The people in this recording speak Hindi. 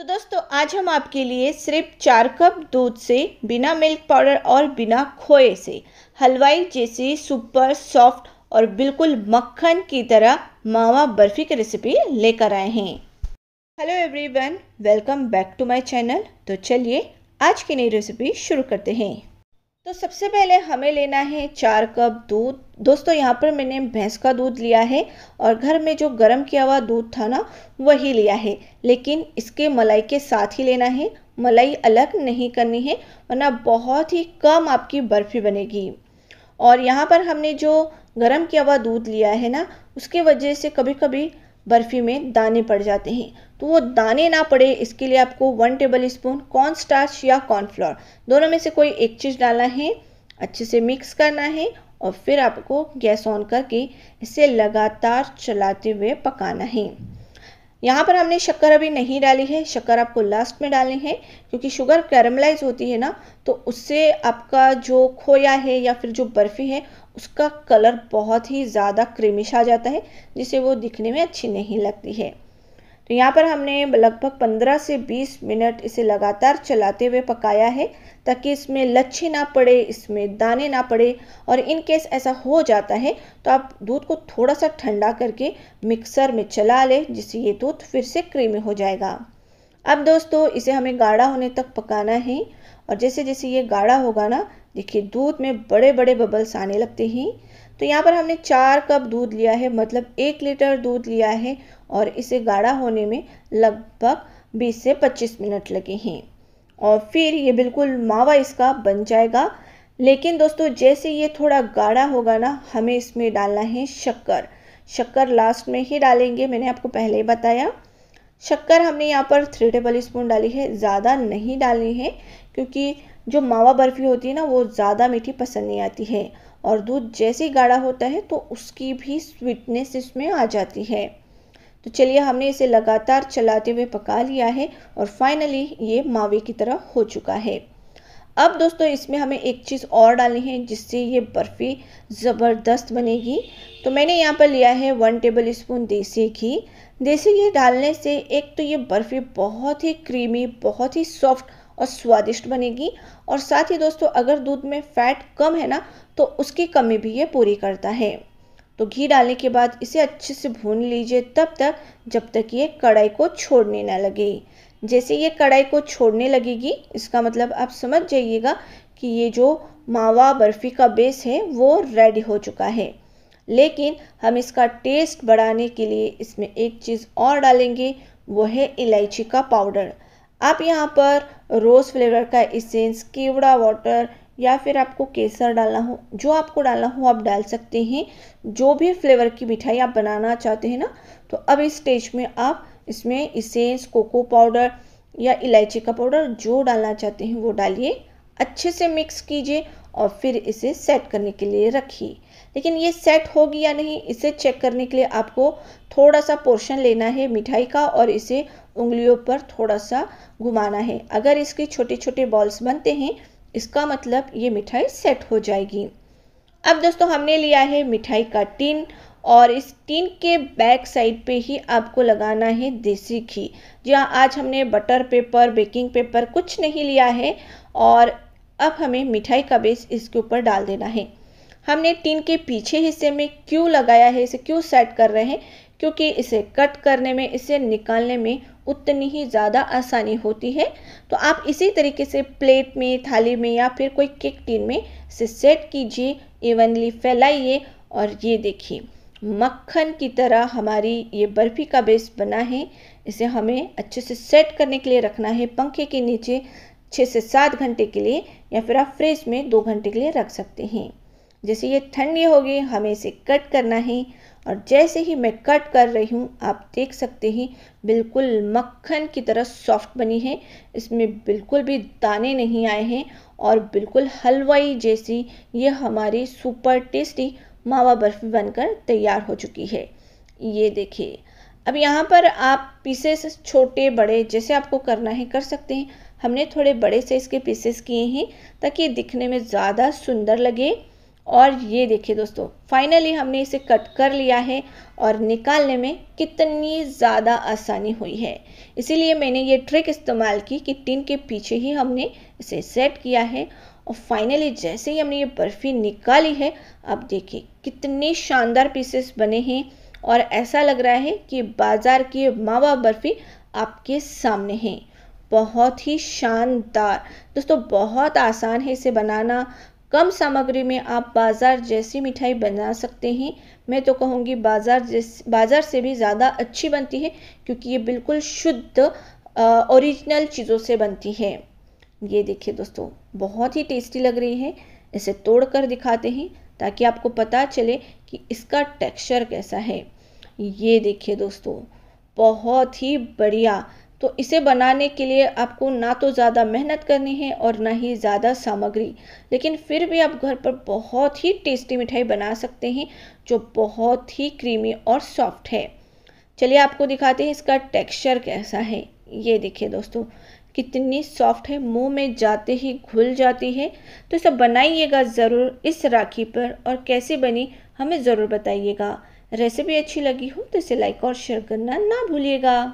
तो दोस्तों आज हम आपके लिए सिर्फ चार कप दूध से बिना मिल्क पाउडर और बिना खोए से हलवाई जैसी सुपर सॉफ्ट और बिल्कुल मक्खन की तरह मावा बर्फ़ी की रेसिपी लेकर आए हैं hello everyone welcome back to my channel तो चलिए आज की नई रेसिपी शुरू करते हैं तो सबसे पहले हमें लेना है चार कप दूध दोस्तों यहाँ पर मैंने भैंस का दूध लिया है और घर में जो गर्म किया हुआ दूध था ना वही लिया है लेकिन इसके मलाई के साथ ही लेना है मलाई अलग नहीं करनी है वरना बहुत ही कम आपकी बर्फ़ी बनेगी और यहाँ पर हमने जो गर्म किया हुआ दूध लिया है ना उसके वजह से कभी कभी बर्फ़ी में दाने पड़ जाते हैं तो वो दाने ना पड़े इसके लिए आपको one tablespoon corn starch या कॉर्नफ्लोर दोनों में से कोई एक चीज़ डालना है अच्छे से मिक्स करना है और फिर आपको गैस ऑन करके इसे लगातार चलाते हुए पकाना है यहाँ पर हमने शक्कर अभी नहीं डाली है शक्कर आपको लास्ट में डालनी है क्योंकि शुगर कैरमलाइज होती है ना तो उससे आपका जो खोया है या फिर जो बर्फ़ी है उसका कलर बहुत ही ज़्यादा क्रीमिश आ जाता है जिसे वो दिखने में अच्छी नहीं लगती है तो यहाँ पर हमने लगभग 15 से 20 मिनट इसे लगातार चलाते हुए पकाया है ताकि इसमें लच्छे ना पड़े इसमें दाने ना पड़े और इन केस ऐसा हो जाता है तो आप दूध को थोड़ा सा ठंडा करके मिक्सर में चला लें जिससे ये दूध फिर से क्रीमी हो जाएगा अब दोस्तों इसे हमें गाढ़ा होने तक पकाना है और जैसे जैसे ये गाढ़ा होगा ना देखिए दूध में बड़े बड़े बबल्स आने लगते हैं तो यहाँ पर हमने चार कप दूध लिया है मतलब एक लीटर दूध लिया है और इसे गाढ़ा होने में लगभग 20 से 25 मिनट लगे हैं और फिर ये बिल्कुल मावा इसका बन जाएगा लेकिन दोस्तों जैसे ये थोड़ा गाढ़ा होगा ना हमें इसमें डालना है शक्कर शक्कर लास्ट में ही डालेंगे मैंने आपको पहले ही बताया शक्कर हमने यहाँ पर थ्री टेबल स्पून डाली है ज़्यादा नहीं डालनी है क्योंकि जो मावा बर्फ़ी होती है ना वो ज़्यादा मीठी पसंद नहीं आती है और दूध जैसे ही गाढ़ा होता है तो उसकी भी स्वीटनेस इसमें आ जाती है तो चलिए हमने इसे लगातार चलाते हुए पका लिया है और फाइनली ये मावे की तरह हो चुका है अब दोस्तों इसमें हमें एक चीज़ और डालनी है जिससे ये बर्फ़ी ज़बरदस्त बनेगी तो मैंने यहाँ पर लिया है वन टेबल स्पून देसी घी देसी घी डालने से एक तो ये बर्फ़ी बहुत ही क्रीमी बहुत ही सॉफ्ट और स्वादिष्ट बनेगी और साथ ही दोस्तों अगर दूध में फैट कम है ना तो उसकी कमी भी ये पूरी करता है तो घी डालने के बाद इसे अच्छे से भून लीजिए तब तक जब तक ये कढ़ाई को छोड़ने ना लगे जैसे ये कढ़ाई को छोड़ने लगेगी इसका मतलब आप समझ जाइएगा कि ये जो मावा बर्फ़ी का बेस है वो रेडी हो चुका है लेकिन हम इसका टेस्ट बढ़ाने के लिए इसमें एक चीज़ और डालेंगे वो है इलायची का पाउडर आप यहाँ पर रोज़ फ्लेवर का इसेंस केवड़ा वाटर या फिर आपको केसर डालना हो जो आपको डालना हो आप डाल सकते हैं जो भी फ्लेवर की मिठाई आप बनाना चाहते हैं ना तो अब इस स्टेज में आप इसमें इसेंस कोको पाउडर या इलायची का पाउडर जो डालना चाहते हैं वो डालिए अच्छे से मिक्स कीजिए और फिर इसे सेट करने के लिए रखिए लेकिन ये सेट होगी या नहीं इसे चेक करने के लिए आपको थोड़ा सा पोर्शन लेना है मिठाई का और इसे उंगलियों पर थोड़ा सा घुमाना है अगर इसके छोटे छोटे बॉल्स बनते हैं इसका मतलब ये मिठाई सेट हो जाएगी अब दोस्तों हमने लिया है मिठाई का टिन और इस टिन के बैक साइड पे ही आपको लगाना है देसी घी जी हाँ आज हमने बटर पेपर बेकिंग पेपर कुछ नहीं लिया है और अब हमें मिठाई का बेस इसके ऊपर डाल देना है हमने टिन के पीछे हिस्से में क्यों लगाया है इसे क्यों सेट कर रहे हैं क्योंकि इसे कट करने में इसे निकालने में उतनी ही ज़्यादा आसानी होती है तो आप इसी तरीके से प्लेट में थाली में या फिर कोई केक टीन में इसे सेट कीजिए इवनली फैलाइए और ये देखिए मक्खन की तरह हमारी ये बर्फ़ी का बेस बना है इसे हमें अच्छे से सेट करने के लिए रखना है पंखे के नीचे छः से सात घंटे के लिए या फिर आप फ्रिज में दो घंटे के लिए रख सकते हैं जैसे ये ठंडी होगी हमें इसे कट करना है और जैसे ही मैं कट कर रही हूँ आप देख सकते हैं बिल्कुल मक्खन की तरह सॉफ्ट बनी है इसमें बिल्कुल भी दाने नहीं आए हैं और बिल्कुल हलवाई जैसी ये हमारी सुपर टेस्टी मावा बर्फ़ी बनकर तैयार हो चुकी है ये देखिए अब यहाँ पर आप पीसेस छोटे बड़े जैसे आपको करना है कर सकते हैं हमने थोड़े बड़े से इसके पीसेस किए हैं ताकि दिखने में ज़्यादा सुंदर लगे और ये देखिए दोस्तों फाइनली हमने इसे कट कर लिया है और निकालने में कितनी ज़्यादा आसानी हुई है इसीलिए मैंने ये ट्रिक इस्तेमाल की कि टिन के पीछे ही हमने इसे सेट किया है और फाइनली जैसे ही हमने ये बर्फ़ी निकाली है आप देखिए कितने शानदार पीसेस बने हैं और ऐसा लग रहा है कि बाज़ार की मावा बर्फ़ी आपके सामने है बहुत ही शानदार दोस्तों बहुत आसान है इसे बनाना कम सामग्री में आप बाज़ार जैसी मिठाई बना सकते हैं मैं तो कहूँगी बाज़ार जैसे बाज़ार से भी ज़्यादा अच्छी बनती है क्योंकि ये बिल्कुल शुद्ध ओरिजिनल चीज़ों से बनती है ये देखिए दोस्तों बहुत ही टेस्टी लग रही है इसे तोड़ कर दिखाते हैं ताकि आपको पता चले कि इसका टेक्सचर कैसा है ये देखिए दोस्तों बहुत ही बढ़िया तो इसे बनाने के लिए आपको ना तो ज़्यादा मेहनत करनी है और ना ही ज़्यादा सामग्री लेकिन फिर भी आप घर पर बहुत ही टेस्टी मिठाई बना सकते हैं जो बहुत ही क्रीमी और सॉफ्ट है चलिए आपको दिखाते हैं इसका टेक्सचर कैसा है ये देखिए दोस्तों कितनी सॉफ्ट है मुंह में जाते ही घुल जाती है तो सब बनाइएगा ज़रूर इस राखी पर और कैसे बनी हमें ज़रूर बताइएगा रेसिपी अच्छी लगी हो तो इसे लाइक और शेयर करना ना भूलिएगा